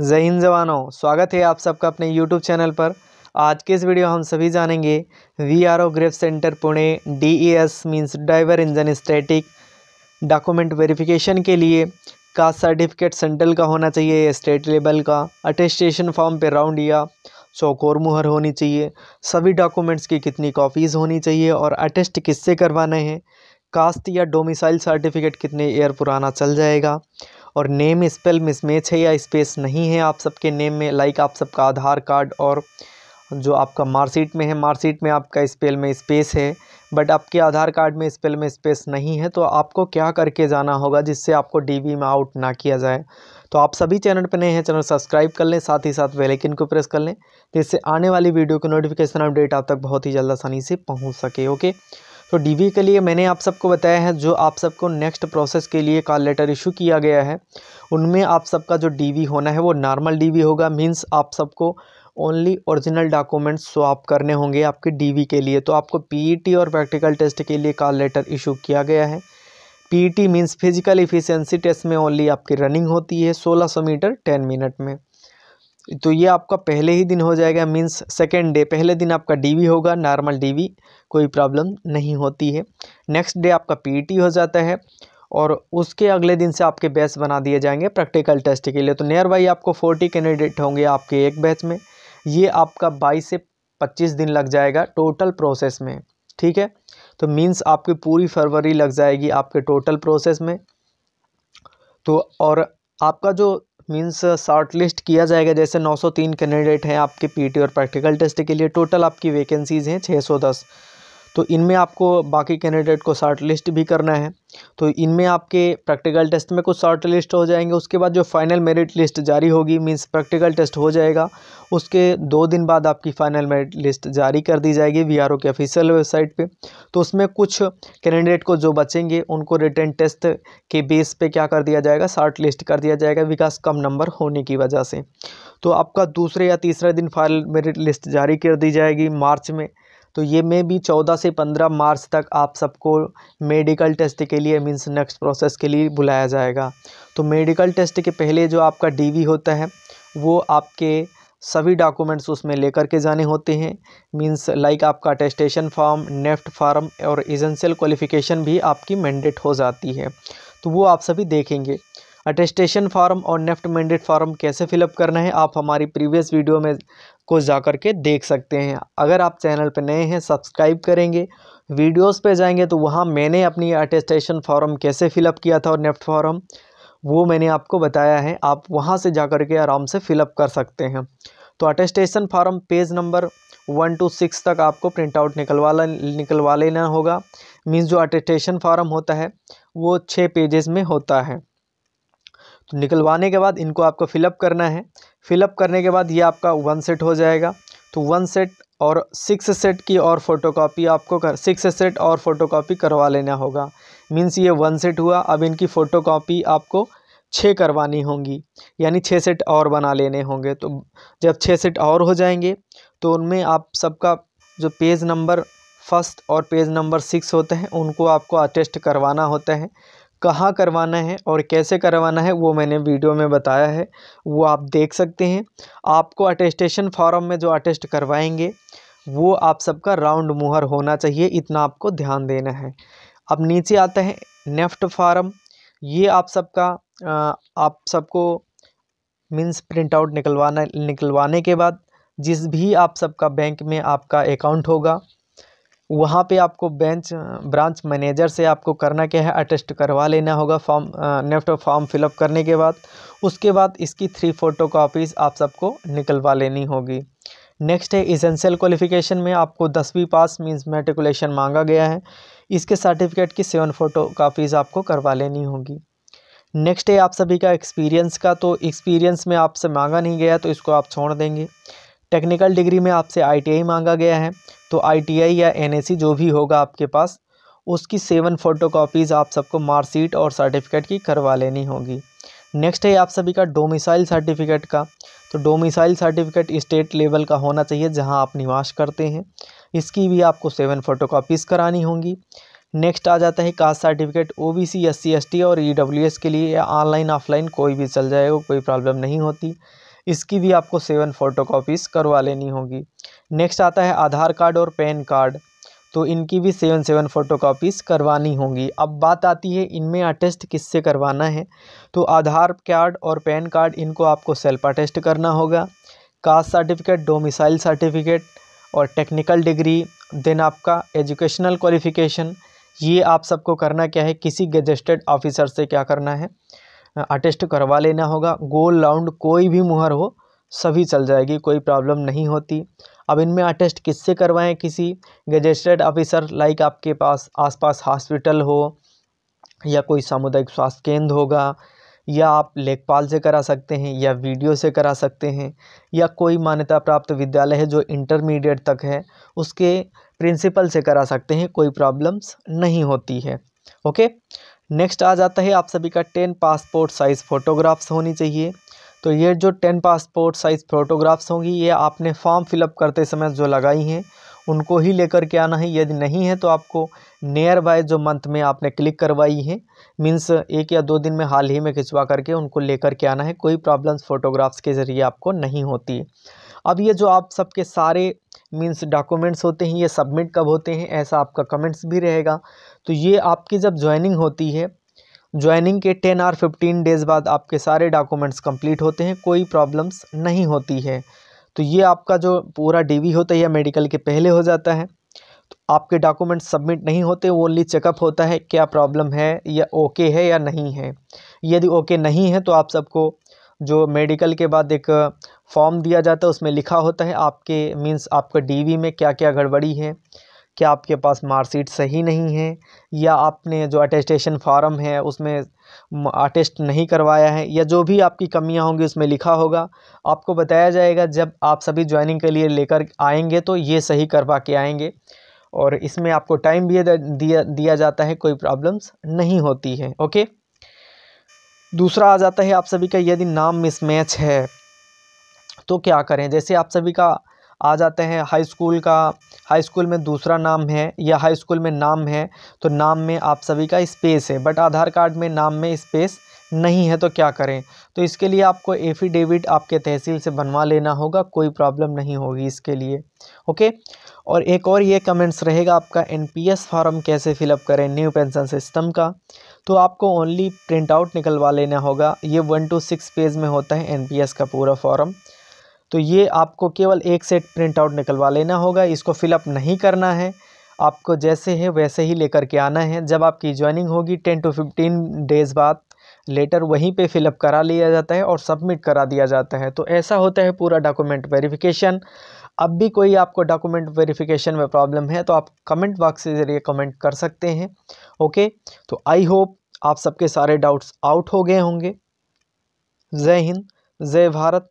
जहीन जवानों स्वागत है आप सबका अपने यूट्यूब चैनल पर आज के इस वीडियो हम सभी जानेंगे B R O GREF centre Pune D E S means driver engine static document verification के लिए कास्ट सर्टिफिकेट सेंट्रल का होना चाहिए या स्टेट लेवल का अटेस्टेशन फॉर्म पे राउंड या चौकोर मुहर होनी चाहिए सभी डॉक्यूमेंट्स की कितनी कॉपीज़ होनी चाहिए और अटेस्ट किससे करवाने हैं कास्ट या डोमिसाइल सर्टिफिकेट कितने ईयर पुराना चल जाएगा और नेम स्पेल मिसमैच है या स्पेस नहीं है आप सबके नेम में लाइक आप सबका आधार कार्ड और जो आपका मार्कशीट में है मार्कशीट में आपका स्पेल में स्पेस है बट आपके आधार कार्ड में स्पेल में स्पेस नहीं है तो आपको क्या करके जाना होगा जिससे आपको डी में आउट ना किया जाए तो आप सभी चैनल पर नए हैं चैनल सब्सक्राइब कर लें साथ ही साथ वेलेकिन को प्रेस कर लें जिससे आने वाली वीडियो की नोटिफिकेशन अपडेट आप तक बहुत ही जल्द आसानी से पहुँच सके ओके तो डी के लिए मैंने आप सबको बताया है जो आप सबको नेक्स्ट प्रोसेस के लिए कॉल लेटर इशू किया गया है उनमें आप सबका जो डी होना है वो नॉर्मल डी होगा मीन्स आप सबको ओनली ओरिजिनल डॉक्यूमेंट्स स्वाप करने होंगे आपके डी के लिए तो आपको पी e और प्रैक्टिकल टेस्ट के लिए कॉल लेटर इशू किया गया है P E physical efficiency test में ओनली आपकी रनिंग होती है 1600 मीटर 10 मिनट में तो ये आपका पहले ही दिन हो जाएगा मीन्स सेकेंड डे पहले दिन आपका डीवी होगा नॉर्मल डीवी कोई प्रॉब्लम नहीं होती है नेक्स्ट डे आपका पीईटी e हो जाता है और उसके अगले दिन से आपके बैच बना दिए जाएंगे प्रैक्टिकल टेस्ट के लिए तो नियर बाई आपको फोर्टी कैंडिडेट होंगे आपके एक बैच में ये आपका बाईस से पच्चीस दिन लग जाएगा टोटल प्रोसेस में ठीक है तो मीन्स आपकी पूरी फरवरी लग जाएगी आपके टोटल प्रोसेस में तो और आपका जो मींस शॉर्ट लिस्ट किया जाएगा जैसे 903 कैंडिडेट हैं आपके पीटी और प्रैक्टिकल टेस्ट के लिए टोटल आपकी वैकेंसीज़ हैं 610 तो इनमें आपको बाकी कैंडिडेट को शॉर्ट लिस्ट भी करना है तो इनमें आपके प्रैक्टिकल टेस्ट में कुछ शॉर्ट लिस्ट हो जाएंगे उसके बाद जो फाइनल मेरिट लिस्ट जारी होगी मींस प्रैक्टिकल टेस्ट हो जाएगा उसके दो दिन बाद आपकी फाइनल मेरिट लिस्ट जारी कर दी जाएगी वी के ऑफिशियल वेबसाइट पर तो उसमें कुछ कैंडिडेट को जो बचेंगे उनको रिटर्न टेस्ट के बेस पर क्या कर दिया जाएगा शॉर्ट लिस्ट कर दिया जाएगा विकास कम नंबर होने की वजह से तो आपका दूसरे या तीसरे दिन फाइनल मेरिट लिस्ट जारी कर दी जाएगी मार्च में तो ये मे भी चौदह से पंद्रह मार्च तक आप सबको मेडिकल टेस्ट के लिए मीन्स नेक्स्ट प्रोसेस के लिए बुलाया जाएगा तो मेडिकल टेस्ट के पहले जो आपका डीवी होता है वो आपके सभी डॉक्यूमेंट्स उसमें लेकर के जाने होते हैं मींस लाइक आपका टेस्टेशन फॉर्म नेफ्ट फॉर्म और एजेंशियल क्वालिफिकेशन भी आपकी मैंडेट हो जाती है तो वो आप सभी देखेंगे अटेस्टेशन फार्म और नेफ्ट मैंडेट फार्म कैसे फिलअप करना है आप हमारी प्रीवियस वीडियो में को जा कर के देख सकते हैं अगर आप चैनल पर नए हैं सब्सक्राइब करेंगे वीडियोस पे जाएंगे तो वहाँ मैंने अपनी अटेस्टेशन फॉर्म कैसे फिलअप किया था और नेफ्ट फॉर्म वो मैंने आपको बताया है आप वहाँ से जा कर के आराम से फिलअप कर सकते हैं तो attestation form page number one two six तक आपको प्रिंट आउट निकलवा निकलवा लेना होगा मीन्स जो अटेस्टेशन फार्म होता है वो छः पेजेस में होता है तो निकलवाने के बाद इनको आपको फिलअप करना है फिलअप करने के बाद ये आपका वन सेट हो जाएगा तो वन सेट और सिक्स सेट की और फ़ोटोकॉपी आपको कर सिक्स सेट और फ़ोटोकॉपी करवा लेना होगा मीन्स ये वन सेट हुआ अब इनकी फ़ोटोकॉपी आपको छः करवानी होंगी यानी छः सेट और बना लेने होंगे तो जब छः सेट और हो जाएंगे तो उनमें आप सबका जो पेज नंबर फर्स्ट और पेज नंबर सिक्स होते हैं उनको आपको अटेस्ट करवाना होता है कहाँ करवाना है और कैसे करवाना है वो मैंने वीडियो में बताया है वो आप देख सकते हैं आपको अटेस्टेशन फॉर्म में जो अटेस्ट करवाएंगे वो आप सबका राउंड मुहर होना चाहिए इतना आपको ध्यान देना है अब नीचे आता है नेफ्ट फॉर्म ये आप सबका आप सबको मीन्स प्रिंट आउट निकलवाना निकलवाने के बाद जिस भी आप सबका बैंक में आपका अकाउंट होगा वहाँ पे आपको बेंच ब्रांच मैनेजर से आपको करना क्या है अटेस्ट करवा लेना होगा फॉर्म नेफ्ट फॉर्म फिलअप करने के बाद उसके बाद इसकी थ्री फ़ोटो कापीज़ आप सबको निकलवा लेनी होगी नेक्स्ट है इसेंशियल क्वालिफिकेशन में आपको दसवीं पास मींस मेट्रिकुलेशन मांगा गया है इसके सर्टिफिकेट की सेवन फ़ोटो कापीज़ आपको करवा लेनी होगी नेक्स्ट है आप सभी का एक्सपीरियंस का तो एक्सपीरियंस में आपसे मांगा नहीं गया तो इसको आप छोड़ देंगे टेक्निकल डिग्री में आपसे आई मांगा गया है तो आईटीआई या एनएसी जो भी होगा आपके पास उसकी सेवन फ़ोटोकॉपीज़ आप सबको मार्कशीट और सर्टिफिकेट की करवा लेनी होगी नेक्स्ट है आप सभी का डोमिसाइल सर्टिफिकेट का तो डोमिसाइल सर्टिफिकेट स्टेट लेवल का होना चाहिए जहां आप निवास करते हैं इसकी भी आपको सेवन फ़ोटोकॉपीज़ करानी होंगी नेक्स्ट आ जाता है caste certificate O B C S C S T और ई डब्ल्यू एस के लिए ऑनलाइन ऑफलाइन कोई भी चल जाएगा कोई प्रॉब्लम नहीं होती इसकी भी आपको सेवन फ़ोटोकॉपीज़ करवा लेनी होगी नेक्स्ट आता है आधार कार्ड और पैन कार्ड तो इनकी भी सेवन सेवन फ़ोटो कापीज़ करवानी होंगी अब बात आती है इनमें अटेस्ट किससे करवाना है तो आधार कार्ड और पैन कार्ड इनको आपको सेल्फ अटेस्ट करना होगा कास्ट सर्टिफिकेट डोमिसाइल सर्टिफिकेट और टेक्निकल डिग्री देन आपका एजुकेशनल क्वालिफ़िकेशन ये आप सबको करना क्या है किसी गजस्टेड ऑफिसर से क्या करना है अटेस्ट करवा लेना होगा गोल राउंड कोई भी मुहर हो सभी चल जाएगी कोई प्रॉब्लम नहीं होती अब इनमें अटेस्ट किससे करवाएं किसी गजिस्टर्ड ऑफिसर लाइक आपके पास आसपास हॉस्पिटल हो या कोई सामुदायिक स्वास्थ्य केंद्र होगा या आप लेखपाल से करा सकते हैं या वीडियो से करा सकते हैं या कोई मान्यता प्राप्त विद्यालय है जो इंटरमीडिएट तक है उसके प्रिंसिपल से करा सकते हैं कोई प्रॉब्लम्स नहीं होती है ओके नेक्स्ट आ जाता है आप सभी का टेन पासपोर्ट साइज़ फ़ोटोग्राफ्स होनी चाहिए तो ये जो टेन पासपोर्ट साइज़ फ़ोटोग्राफ्स होंगी ये आपने फॉर्म फिलअप करते समय जो लगाई हैं उनको ही लेकर के आना है यदि नहीं है तो आपको नियर बाय जो मंथ में आपने क्लिक करवाई है मीन्स एक या दो दिन में हाल ही में खिंचवा करके उनको लेकर के आना है कोई प्रॉब्लम्स फ़ोटोग्राफ्स के ज़रिए आपको नहीं होती अब ये जो आप सबके सारे मीन्स डॉक्यूमेंट्स होते हैं ये सबमिट कब होते हैं ऐसा आपका कमेंट्स भी रहेगा तो ये आपकी जब ज्वाइनिंग होती है ज्वाइनिंग के टेन और फिफ्टीन डेज़ बाद आपके सारे डॉक्यूमेंट्स कंप्लीट होते हैं कोई प्रॉब्लम्स नहीं होती है तो ये आपका जो पूरा डी होता है या मेडिकल के पहले हो जाता है तो आपके डॉक्यूमेंट्स सबमिट नहीं होते ओनली चेकअप होता है क्या प्रॉब्लम है या ओके है या नहीं है यदि ओके नहीं है तो आप सबको जो मेडिकल के बाद एक फॉर्म दिया जाता है उसमें लिखा होता है आपके मीन्स आपका डी में क्या क्या गड़बड़ी है क्या आपके पास मार्कशीट सही नहीं है या आपने जो अटेस्टेशन फॉर्म है उसमें अटेस्ट नहीं करवाया है या जो भी आपकी कमियां होंगी उसमें लिखा होगा आपको बताया जाएगा जब आप सभी ज्वाइनिंग के लिए लेकर आएंगे तो ये सही करवा के आएंगे और इसमें आपको टाइम भी दिया दिया जाता है कोई प्रॉब्लम्स नहीं होती है ओके दूसरा आ जाता है आप सभी का यदि नाम मिसमैच है तो क्या करें जैसे आप सभी का आ जाते हैं हाई स्कूल का हाई स्कूल में दूसरा नाम है या हाई स्कूल में नाम है तो नाम में आप सभी का स्पेस है बट आधार कार्ड में नाम में स्पेस नहीं है तो क्या करें तो इसके लिए आपको एफिडेविट आपके तहसील से बनवा लेना होगा कोई प्रॉब्लम नहीं होगी इसके लिए ओके और एक और ये कमेंट्स रहेगा आपका एनपीएस फॉर्म कैसे फिलअप करें न्यू पेंशन सिस्टम का तो आपको ओनली प्रिंट आउट निकलवा लेना होगा ये वन टू सिक्स पेज में होता है एनपीएस का पूरा फॉर्म तो ये आपको केवल एक सेट प्रिंट आउट निकलवा लेना होगा इसको फिलअप नहीं करना है आपको जैसे है वैसे ही लेकर के आना है जब आपकी ज्वाइनिंग होगी टेन टू फिफ्टीन डेज़ बाद लेटर वहीं पे फिलअप करा लिया जाता है और सबमिट करा दिया जाता है तो ऐसा होता है पूरा डॉक्यूमेंट वेरिफिकेशन अब भी कोई आपको डॉक्यूमेंट वेरिफिकेशन में प्रॉब्लम है तो आप कमेंट बॉक्स के ज़रिए कमेंट कर सकते हैं ओके तो आई होप आप सबके सारे डाउट्स आउट हो गए होंगे जय हिंद जय भारत